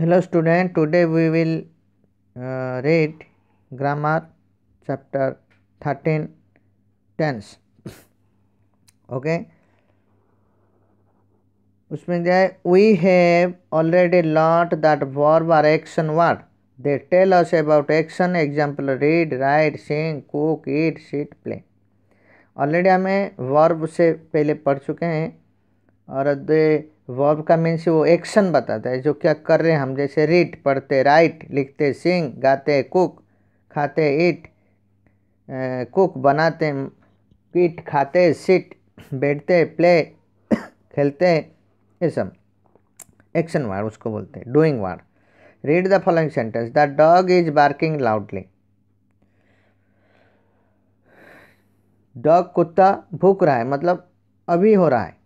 hello student today we will read grammar chapter thirteen tense okay उसमें जो है we have already learnt that verb are action word they tell us about action example read write sing cook eat sit play already हमें verb से पहले पढ़ चुके हैं और दे वर्ब का मीन्स वो एक्शन बताता है जो क्या कर रहे हैं हम जैसे रीड पढ़ते राइट लिखते सिंग गाते कुक खाते ईट कुक बनाते पीट खाते सिट बैठते प्ले खेलते ये सब एक्शन वार उसको बोलते हैं doing word read the following sentence the dog is barking loudly dog कुत्ता भूख रहा है मतलब अभी हो रहा है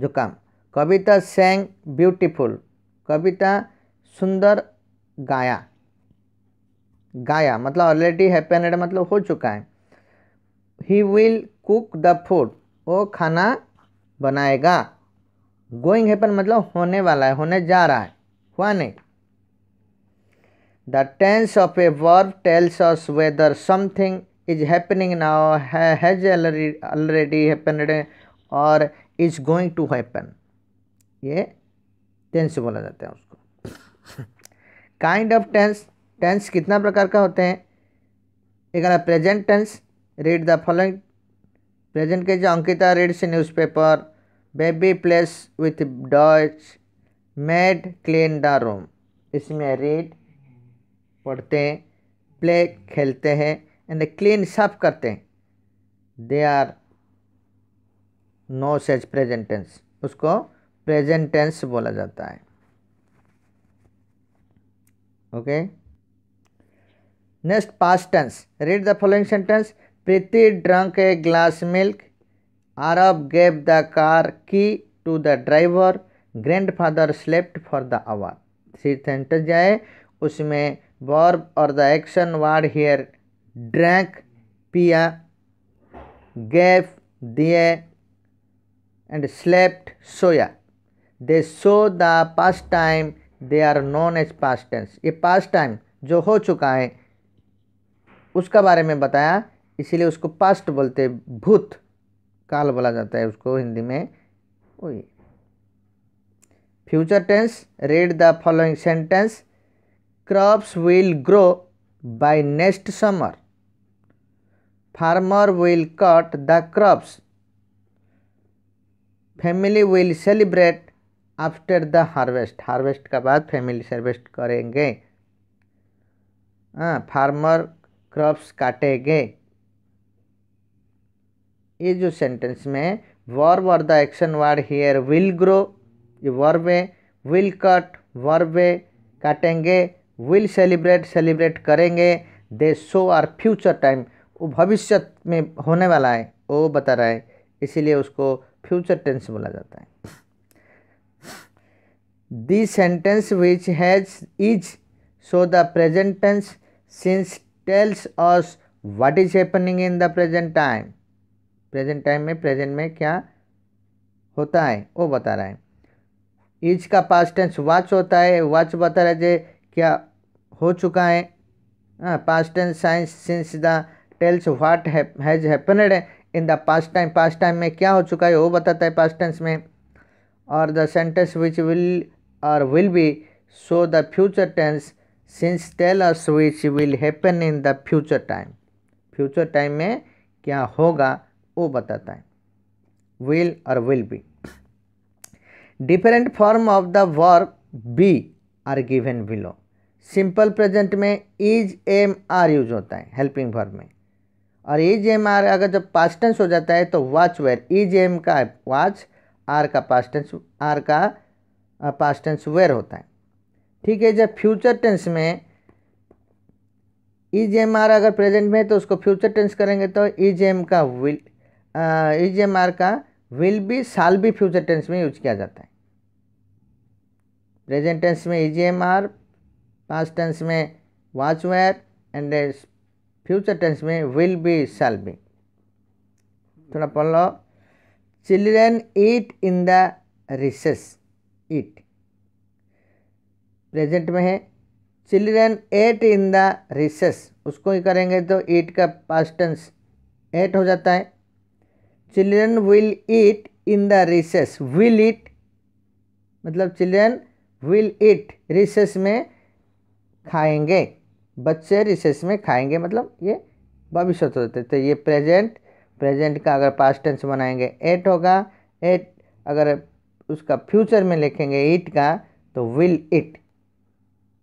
जो काम कविता सैंग ब्यूटीफुल कविता सुंदर गाया गाया मतलब ऑलरेडी हैप्पी मतलब हो चुका है he will cook the food वो खाना बनाएगा गोइंग हैपन मतलब होने वाला है होने जा रहा है हुआ नहीं the tense of a verb tells us whether something is happening now has already happened और इज गोइंग टू हैपन ये टेंस बोला जाता है उसको काइंड ऑफ टेंस टेंस कितना प्रकार का होते हैं एक ना present tense read the following present के जो Ankita reads newspaper baby plays with doll maid clean the room इसमें रीड पढ़ते हैं प्ले खेलते हैं एंड क्लीन साफ करते हैं they are known as tense उसको प्रेजेंट टेंस बोला जाता है okay next past tense read the following sentence Preeti drank a glass milk Arav gave the car key to the driver grandfather slept for the hour three sentence जाए उसमें verb और the action word here drank पिया gave दिए and slept सोया they show the past time they are known as past tense ये past time जो हो चुका है उसका बारे में बताया इसीलिए उसको पास्ट बोलते भूत काल बोला जाता है उसको हिंदी में वही future tense read the following sentence crops will grow by next summer farmer will cut the crops family will celebrate after the harvest harvest का बाद फैमिली सर्वेस्ट करेंगे हाँ फार्मर क्रॉप्स काटेंगे ये जो सेंटेंस में वर्ब और the action word here will grow ये वर्ब है विल कट वर्ब है काटेंगे विल सेलिब्रेट सेलिब्रेट करेंगे they show are future time वो भविष्य में होने वाला है वो बता रहा है इसीलिए उसको फ्यूचर टेंस बोला जाता है the sentence which has is so the present tense since tells us what is happening in the present time present time में present में क्या होता है वो बता रहा है इज का पास्ट टेंस वॉच होता है वॉच बता रहा है जे क्या हो चुका है past tense sentences the tells what has happened in the past time past time में क्या हो चुका है वो बताता है पास्ट टेंस में और the sentence which will or will be so the future tense since tell us which will happen in the future time future time mein kya hoga wo batata hai will or will be different form of the verb be are given below simple present में is am are use होता है helping verb में और is am are अगर जब past tense हो जाता है तो वाच वेर इज एम का वाच आर का पास्टेंस आर का पास्ट टेंस वेयर होता है ठीक है जब फ्यूचर टेंस में ई जी एम आर अगर प्रेजेंट में है तो उसको फ्यूचर टेंस करेंगे तो ई जी एम का will is am are का विल भी साल भी फ्यूचर टेंस में यूज किया जाता है प्रेजेंट टेंस में is am are past tense में was were and future tense में विल बी साल बी थोड़ा पढ़ लो children eat in the recess it present में है children ate in the recess उसको ही करेंगे तो ईट का पास्टेंस एट हो जाता है children will eat in the recess will eat मतलब चिल्ड्रेन विल ईट रिसेस में खाएंगे बच्चे रिसेस में खाएंगे मतलब ये भविष्य होते तो ये प्रेजेंट प्रेजेंट का अगर पास्ट टेंस बनाएंगे एट होगा एट अगर उसका फ्यूचर में लिखेंगे इट का तो विल इट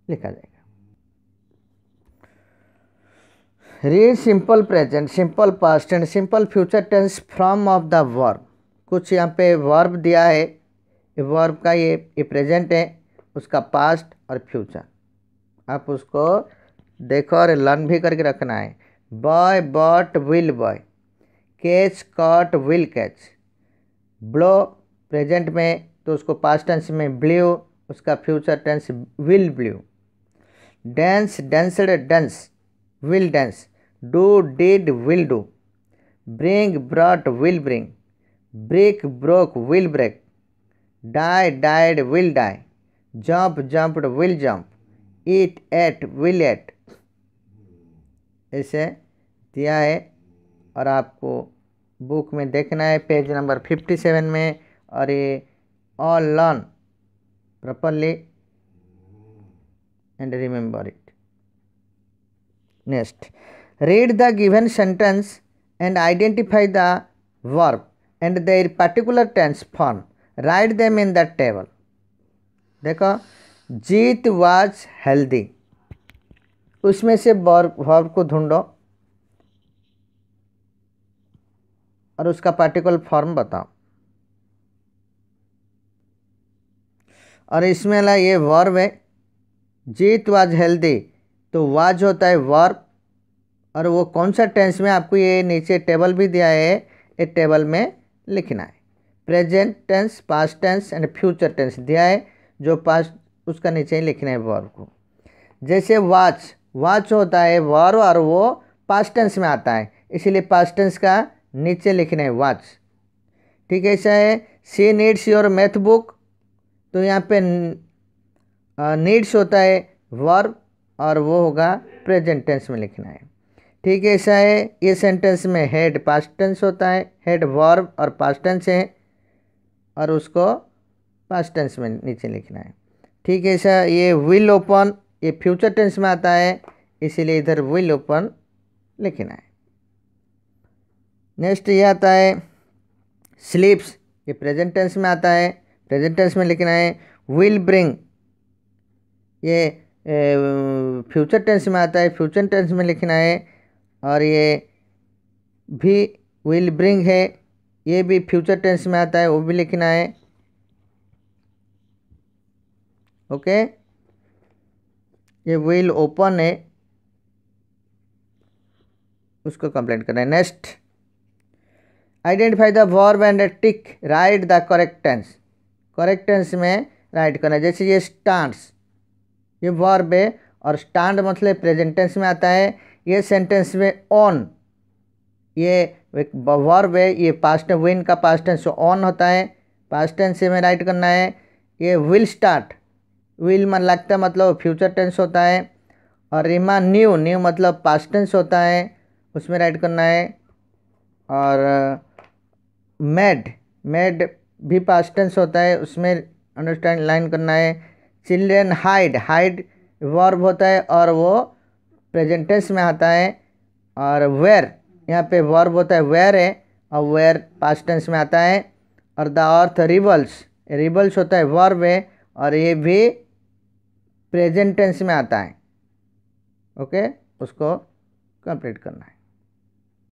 लिखा जाएगा read simple present simple past and simple future tense form of the verb कुछ यहाँ पे वर्ब दिया है वर्ब का ये ये प्रेजेंट है उसका पास्ट और फ्यूचर आप उसको देखो और लर्न भी करके रखना है buy bought will buy catch caught will catch blow present में तो उसको पास्ट टेंस में ब्ल्यू उसका future tense will blew dance danced dance will dance do did will do bring brought will bring break broke will break die died will die jump jumped will jump eat ate will ate ऐसे दिया है और आपको book में देखना है page number fifty seven में और all learn properly and remember it next read the given sentence and identify the verb and the particular tense form write them in the table देखो जीत वाज हेल्दी उसमें से verb को ढूंढो और उसका particular form बताओ और इसमें ला ये वर्ब है जीत वाज हेल्दी तो वाज होता है वर्ब और वो कौन सा टेंस में आपको ये नीचे टेबल भी दिया है ये टेबल में लिखना है present tense past tense and future tense दिया है जो पास्ट उसका नीचे ही लिखना है वर्ब को जैसे वाच वाच होता है वर्व और वो पास्ट टेंस में आता है इसीलिए पास्ट टेंस का नीचे लिखना है वाच ठीक है ऐसा है she needs your math book तो यहाँ पे नीड्स होता है वर्ब और वो होगा प्रेजेंट टेंस में लिखना है ठीक है ऐसा है ये सेंटेंस में हेड पास्ट टेंस होता है हेड वर्ब और पास्ट टेंस है और उसको पास्ट टेंस में नीचे लिखना है ठीक है ऐसा ये विल ओपन ये फ्यूचर टेंस में आता है इसीलिए इधर विल ओपन लिखना है नेक्स्ट ये आता है स्लीप्स ये प्रेजेंट टेंस में आता है प्रेजेंट टेंस में लेकिन आए विल ब्रिंग ये फ्यूचर टेंस में आता है फ्यूचर टेंस में लेकिन आए और ये भी विल ब्रिंग है ये भी फ्यूचर टेंस में आता है वो भी लेकिन आए ओके ये विल ओपन है उसको कंप्लेंट करना है next identify the verb and tick right the correct tense correct tense में राइट करना है जैसे ये स्टांड्स ये वर्ब है और स्टांड मतलब प्रेजेंट टेंस में आता है ये सेंटेंस में ऑन ये एक वर्ब है ये पास्ट विन का पास्ट टेंस ऑन होता है पास्ट टेंस में राइट करना है ये विल स्टार्ट विल मन लगता है मतलब फ्यूचर टेंस होता है और रिमा न्यू न्यू मतलब पास्ट टेंस होता है उसमें राइट करना है और मेड मेड भी पास्टेंस टेंस होता है उसमें अंडरस्टैंड लाइन करना है चिल्ड्रेन हाइड हाइड वर्ब होता है और वो प्रेजेंटेंस में आता है और वेयर यहाँ पे वर्ब होता है वेयर है और वेयर पास्ट टेंस में आता है और द अर्थ रिबल्स रिबल्स होता है वर्ब है और ये भी प्रेजेंटेंस में आता है ओके उसको कंप्लीट करना है